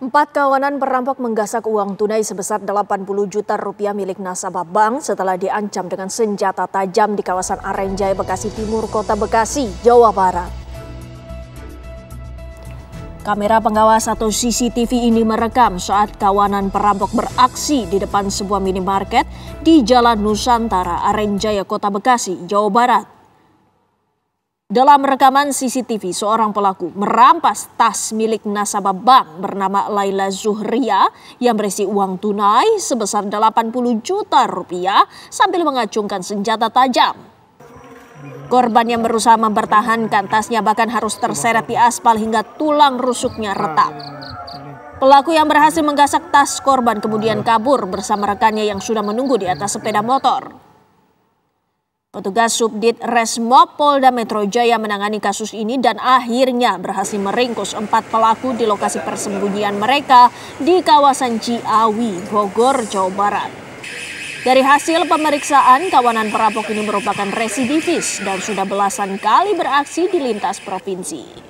Empat kawanan perampok menggasak uang tunai sebesar 80 juta rupiah milik nasabah bank setelah diancam dengan senjata tajam di kawasan Arenjaya, Bekasi Timur, Kota Bekasi, Jawa Barat. Kamera pengawas atau CCTV ini merekam saat kawanan perampok beraksi di depan sebuah minimarket di Jalan Nusantara, Arenjaya, Kota Bekasi, Jawa Barat. Dalam rekaman CCTV, seorang pelaku merampas tas milik nasabah bank bernama Laila Zuhria yang berisi uang tunai sebesar 80 juta rupiah sambil mengacungkan senjata tajam. Korban yang berusaha mempertahankan tasnya bahkan harus terseret di aspal hingga tulang rusuknya retak. Pelaku yang berhasil menggasak tas korban kemudian kabur bersama rekannya yang sudah menunggu di atas sepeda motor. Petugas Subdit Resmo Polda Metro Jaya menangani kasus ini dan akhirnya berhasil meringkus empat pelaku di lokasi persembunyian mereka di kawasan Ciawi, Bogor, Jawa Barat. Dari hasil pemeriksaan, kawanan perampok ini merupakan residivis dan sudah belasan kali beraksi di lintas provinsi.